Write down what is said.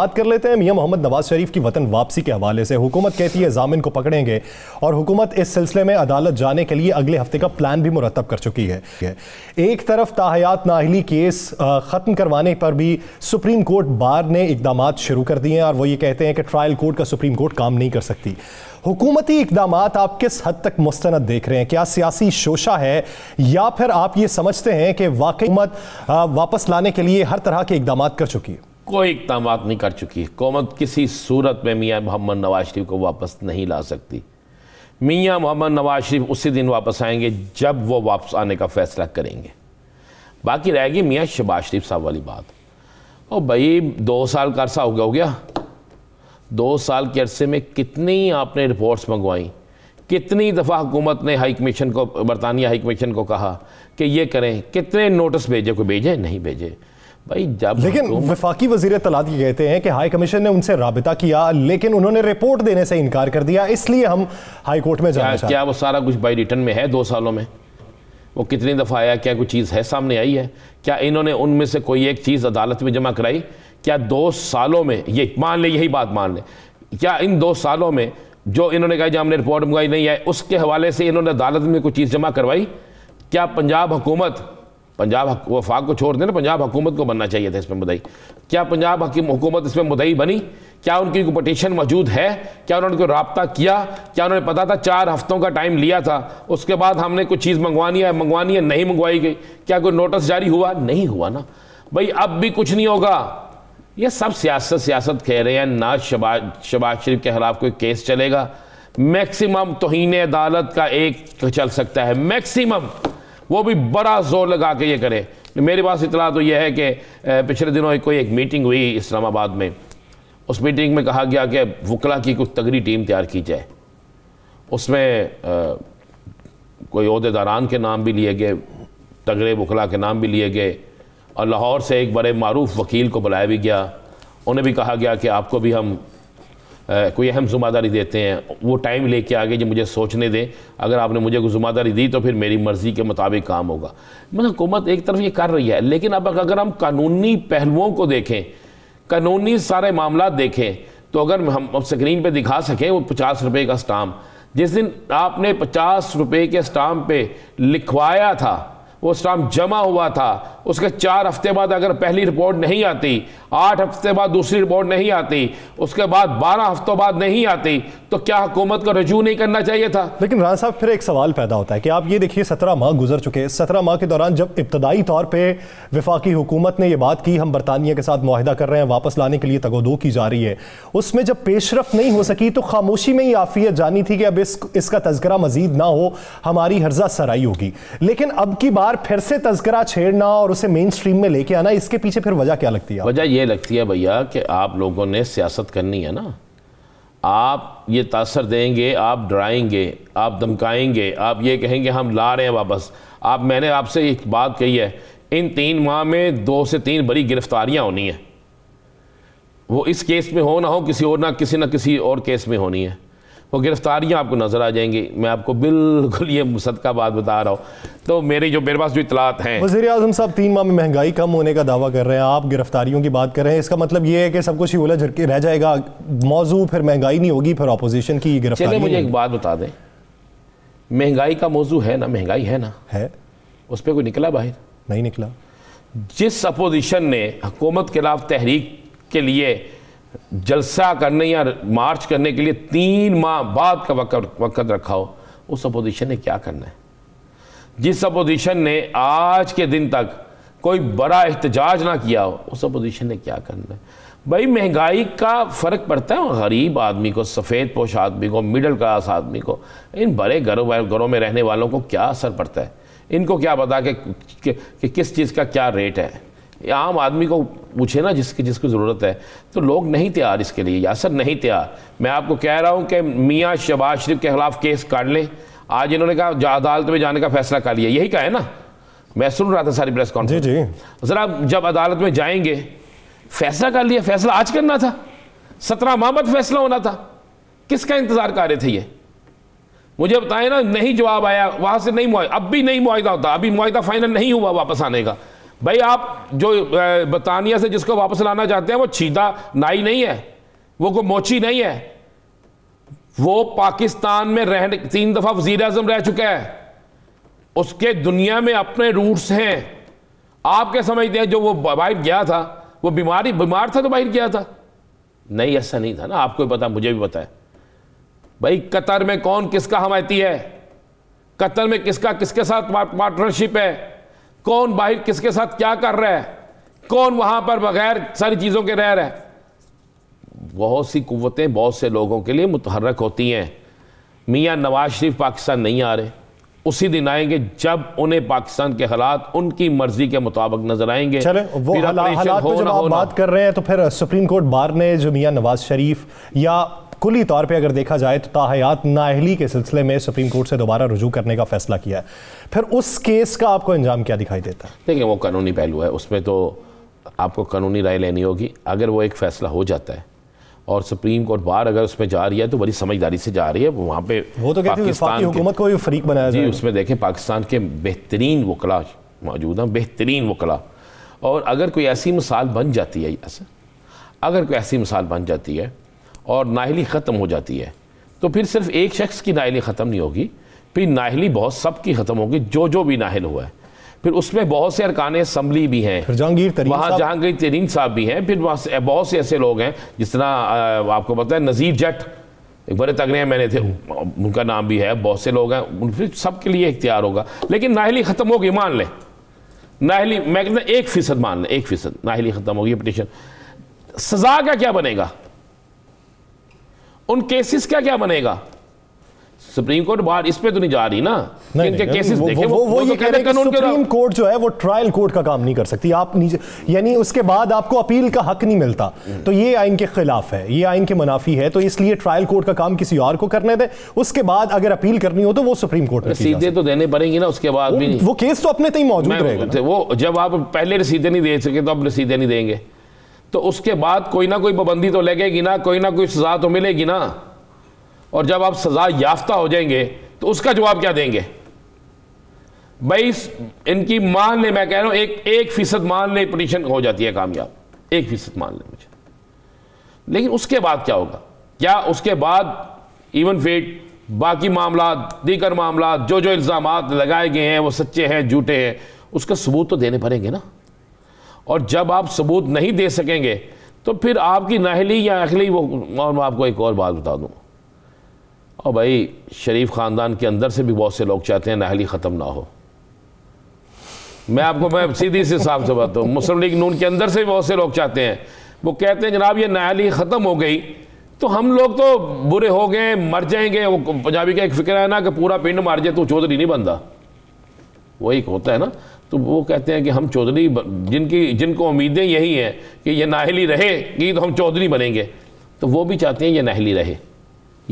बात कर लेते हैं मियां मोहम्मद नवाज शरीफ की वतन वापसी के हवाले से हुकूमत कहती है जामिन को पकड़ेंगे और हुकूमत इस सिलसिले में अदालत जाने के लिए अगले हफ्ते का प्लान भी मुरतब कर चुकी है एक तरफ ताहयात नाहली केस ख़त्म करवाने पर भी सुप्रीम कोर्ट बार ने इकदाम शुरू कर दिए हैं और वो ये कहते हैं कि ट्रायल कोर्ट का सुप्रीम कोर्ट काम नहीं कर सकती हुकूमती इकदाम आप किस हद तक मुस्ंद देख रहे हैं क्या सियासी शोशा है या फिर आप ये समझते हैं कि वाकई वापस लाने के लिए हर तरह के इकदाम कर चुकी है कोई इकदाम नहीं कर चुकी कौमत किसी सूरत में मियाँ मोहम्मद नवाज शरीफ को वापस नहीं ला सकती मियाँ मोहम्मद नवाज शरीफ उसी दिन वापस आएंगे जब वो वापस आने का फैसला करेंगे बाकी रहेगी मियाँ शबाज शरीफ साहब वाली बात ओ भाई दो साल का अरसा हो गया हो गया दो साल के अरसे में कितनी आपने रिपोर्ट्स मंगवाई कितनी दफ़ा हुकूमत ने हाई कमीशन को बरतानिया हाई कमीशन को कहा कि ये करें कितने नोटिस भेजे को भेजे नहीं भेजे भाई जब लेकिन वफाकी वजीर तलाद ये कहते हैं कि हाई कमीशन ने उनसे रबता किया लेकिन उन्होंने रिपोर्ट देने से इनकार कर दिया इसलिए हम हाई कोर्ट में जाए क्या, वो सारा कुछ बाई रिटर्न में है दो सालों में वो कितनी दफ़ा आया क्या कोई चीज़ है सामने आई है क्या इन्होंने उनमें से कोई एक चीज़ अदालत में जमा कराई क्या दो सालों में ये मान ले यही बात मान ले क्या इन दो सालों में जो इन्होंने कहा जो हमने रिपोर्ट मंगाई नहीं है उसके हवाले से इन्होंने अदालत में कोई चीज़ जमा करवाई क्या पंजाब हुकूमत पंजाब वफाक को छोड़ देना पंजाब हुकूमत को बनना चाहिए था इसमें मुदई क्या पंजाब हकीम हुकूमत इसमें मुदई बनी क्या उनकी पटिशन मौजूद है क्या उन्होंने कोई रबता किया क्या उन्होंने पता था चार हफ्तों का टाइम लिया था उसके बाद हमने कुछ चीज़ मंगवानी है मंगवानी है नहीं मंगवाई गई क्या कोई नोटिस जारी हुआ नहीं हुआ ना भाई अब भी कुछ नहीं होगा ये सब सियासत सियासत कह रहे हैं ना शबाज शबाज शरीफ के खिलाफ कोई केस चलेगा मैक्सिमम तोहन अदालत का एक चल सकता है मैक्सिमम वो भी बड़ा जोर लगा के ये करे मेरे पास इतला तो यह है कि पिछले दिनों कोई एक मीटिंग हुई इस्लामाबाद में उस मीटिंग में कहा गया कि वकला की कुछ तगड़ी टीम तैयार की जाए उसमें आ, कोई अहदेदारान के नाम भी लिए गए तगड़े वकला के नाम भी लिए गए और लाहौर से एक बड़े मरूफ वकील को बुलाया भी गया उन्हें भी कहा गया कि आपको भी हम कोई अहम जुम्मेदारी देते हैं वो टाइम लेके आगे जो मुझे सोचने दें अगर आपने मुझे कोई जुम्मेदारी दी तो फिर मेरी मर्ज़ी के मुताबिक काम होगा मतलब हुकूमत एक तरफ ये कर रही है लेकिन अब अगर हम कानूनी पहलुओं को देखें कानूनी सारे मामला देखें तो अगर हम स्क्रीन पर दिखा सकें वो पचास रुपये का स्टाम्प जिस दिन आपने पचास रुपये के स्टाम्प पर लिखवाया था वो स्टाम्प जमा हुआ था उसके चार हफ्ते बाद अगर पहली रिपोर्ट नहीं आती आठ हफ्ते बाद दूसरी रिपोर्ट नहीं आती उसके बाद बारह हफ्तों बाद नहीं आती तो क्या हुकूमत को रजू नहीं करना चाहिए था लेकिन राज साहब फिर एक सवाल पैदा होता है कि आप ये देखिए सत्रह माह गुजर चुके सत्रह माह के दौरान जब इब्तदाई तौर पर विफाकी हुकूमत ने यह बात की हम बरतानिया के साथ माहिदा कर रहे हैं वापस लाने के लिए तगोदो की जा रही है उसमें जब पेशरफ नहीं हो सकी तो खामोशी में ही आफियत जानी थी कि अब इस, इसका तस्करा मजीद ना हो हमारी हर्जा सराई होगी लेकिन अब की बार फिर से तस्करा छेड़ना और उसे मेन स्ट्रीम में लेके आना इसके पीछे फिर वजह क्या लगती है वजह यह लगती है भैया कि आप लोगों ने सियासत करनी है ना आप ये तासर देंगे आप डराएंगे आप धमकाएंगे आप ये कहेंगे हम ला रहे हैं वापस आप मैंने आपसे एक बात कही है इन तीन माह में दो से तीन बड़ी गिरफ्तारियां होनी है वो इस केस में हो ना हो किसी और ना किसी ना किसी और केस में होनी है वो गिरफ्तारियाँ आपको नज़र आ जाएंगी मैं आपको बिल्कुल ये का बात बता रहा हूँ तो मेरे जो मेरे पास जो इतलात हैं वजी अजम साहब तीन माह में महंगाई कम होने का दावा कर रहे हैं आप गिरफ्तारियों की बात कर रहे हैं इसका मतलब ये है कि सब कुछ ही ओला झटके रह जाएगा मौजू फिर महंगाई नहीं होगी फिर अपोजिशन की गिरफ्तारी मुझे एक बात बता दें महंगाई का मौजू है ना महंगाई है ना है उस पर कोई निकला बाहर नहीं निकला जिस अपोजिशन ने हुकूमत खिलाफ तहरीक के लिए जलसा करने या मार्च करने के लिए तीन माह बाद का वक्त वक्त रखा हो उस अपोजिशन ने क्या करना है जिस अपोजिशन ने आज के दिन तक कोई बड़ा एहतजाज ना किया हो उस अपोजिशन ने क्या करना है भाई महंगाई का फ़र्क पड़ता है गरीब आदमी को सफ़ेद पोश आदमी को मिडिल क्लास आदमी को इन बड़े घरों घरों में रहने वालों को क्या असर पड़ता है इनको क्या पता कि, कि, कि किस चीज़ का क्या रेट है आम आदमी को पूछे ना जिसकी जिसकी ज़रूरत है तो लोग नहीं तैयार इसके लिए यासर नहीं तैयार मैं आपको कह रहा हूँ कि मियाँ शहबाज शरीफ के खिलाफ केस काट लें आज इन्होंने कहा अदालत में जाने का फैसला कर लिया यही कहा है ना मैं सुन रहा था सारी प्रेस कॉन्फ्रेंस जी जी सर आप जब अदालत में जाएंगे फैसला कर लिया फैसला आज करना था सत्रह माह बाद फैसला होना था किसका इंतज़ार कर रहे थे ये मुझे बताएं ना नहीं जवाब आया वहाँ से नहीं अब भी नहीं मुआदा होता अभी मुआदा फाइनल नहीं हुआ वापस आने का भाई आप जो बतानिया से जिसको वापस लाना चाहते हैं वो छीदा नाई नहीं है वो कोई मोची नहीं है वो पाकिस्तान में रह तीन दफ़ा वजीर अजम रह चुका है उसके दुनिया में अपने रूट्स हैं आप क्या समझते हैं जो वो बाहर गया था वो बीमारी बीमार था तो बाहर गया था नहीं ऐसा नहीं था ना आपको पता मुझे भी पता है भाई कतर में कौन किसका हमायती है कतर में किसका किसके साथ पार्टनरशिप है कौन बाहर किसके साथ क्या कर रहा है कौन वहां पर बगैर सारी चीज़ों के रह रहा है बहुत सी कुतें बहुत से लोगों के लिए मुतहरक होती हैं मियाँ नवाज शरीफ पाकिस्तान नहीं आ रहे उसी दिन आएंगे जब उन्हें पाकिस्तान के हालात उनकी मर्जी के मुताबिक नजर आएंगे चले वो हालात तो जब आप बात कर रहे हैं तो फिर सुप्रीम कोर्ट बार ने जो मियाँ नवाज शरीफ या कुली तौर पे अगर देखा जाए तो ताहयात नाहली के सिलसिले में सुप्रीम कोर्ट से दोबारा रुजू करने का फैसला किया है फिर उस केस का आपको अंजाम क्या दिखाई देता है देखिए वो कानूनी पहलू है उसमें तो आपको कानूनी राय लेनी होगी अगर वो एक फैसला हो जाता है और सुप्रीम कोर्ट बार अगर उसमें जा रही है तो बड़ी समझदारी से जा रही है वहाँ पे वो तो पाकिस्तान हुकूमत को भी फरीक बनाया जी उसमें देखें पाकिस्तान के बेहतरीन वकला मौजूद हैं बेहतरीन वकला और अगर कोई ऐसी मिसाल बन जाती है अगर कोई ऐसी मिसाल बन जाती है और नाहली ख़त्म हो जाती है तो फिर सिर्फ एक शख्स की नाहली ख़त्म नहीं होगी फिर नाहली बहुत सब की ख़त्म होगी जो जो भी नाहल हुआ है फिर उसमें बहुत से अरकान असम्बली भी हैं जहांगीर वहाँ जहांगीर तरीन साहब भी हैं फिर वहाँ बहुत से ऐसे लोग हैं जिस तरह आपको पता है नज़ीर जट एक बड़े तगड़े मैंने थे उनका नाम भी है बहुत से लोग हैं उन फिर सबके लिए इख्तियार होगा लेकिन नाहली ख़त्म होगी मान लें नाहली मैं कहता एक फ़ीसद मान लें एक फ़ीसद नाहली ख़त्म होगी पटिशन सज़ा का क्या बनेगा उन केसेस का क्या बनेगा सुप्रीम कोर्ट बाहर इस पे तो नहीं जा रही ना नहीं, इनके नहीं, केसेस वो, देखे वो, वो, वो, तो ये कह रहे हैं सुप्रीम कोर्ट जो है वो ट्रायल कोर्ट का काम नहीं कर सकती आप नीचे यानी उसके बाद आपको अपील का हक नहीं मिलता हम्म। तो ये आइन के खिलाफ है ये आइन के मुनाफी है तो इसलिए ट्रायल कोर्ट का काम किसी और को करने दे उसके बाद अगर अपील करनी हो तो वो सुप्रीम कोर्ट में सीधे तो देने पड़ेंगे ना उसके बाद भी वो केस तो अपने तक मौजूद रहेगा वो जब आप पहले रसीदे नहीं दे सके तो अब रसीदे नहीं देंगे तो उसके बाद कोई ना कोई पाबंदी तो लगेगी ना कोई ना कोई सज़ा तो मिलेगी ना और जब आप सज़ा याफ्ता हो जाएंगे तो उसका जवाब क्या देंगे भाई इनकी मान ले मैं कह रहा हूँ एक एक फ़ीसद मान ले पटिशन हो जाती है कामयाब एक फ़ीसद मान ले मुझे लेकिन उसके बाद क्या होगा क्या उसके बाद इवन फेट बाकी मामला दीगर मामला जो जो इल्ज़ाम लगाए गए हैं वो सच्चे हैं झूठे हैं उसका सबूत तो देने पड़ेंगे ना और जब आप सबूत नहीं दे सकेंगे तो फिर आपकी नाहली या अखली वो और मैं आपको एक और बात बता दूँ और भाई शरीफ ख़ानदान के अंदर से भी बहुत से लोग चाहते हैं नाहली ख़त्म ना हो मैं आपको मैं सीधी से साफ से बताता हूँ मुस्लिम लीग नून के अंदर से भी बहुत से लोग चाहते हैं वो कहते हैं जनाब ये नाहली ख़त्म हो गई तो हम लोग तो बुरे हो गए मर जाएंगे वो पंजाबी का एक फिक्र है ना कि पूरा पिंड मार जाए तो चौधरी नहीं बनता वही होता है ना तो वो कहते हैं कि हम चौधरी जिनकी जिनको उम्मीदें यही हैं कि ये नाहली रहे कि तो हम चौधरी बनेंगे तो वो भी चाहते हैं ये नाहली रहे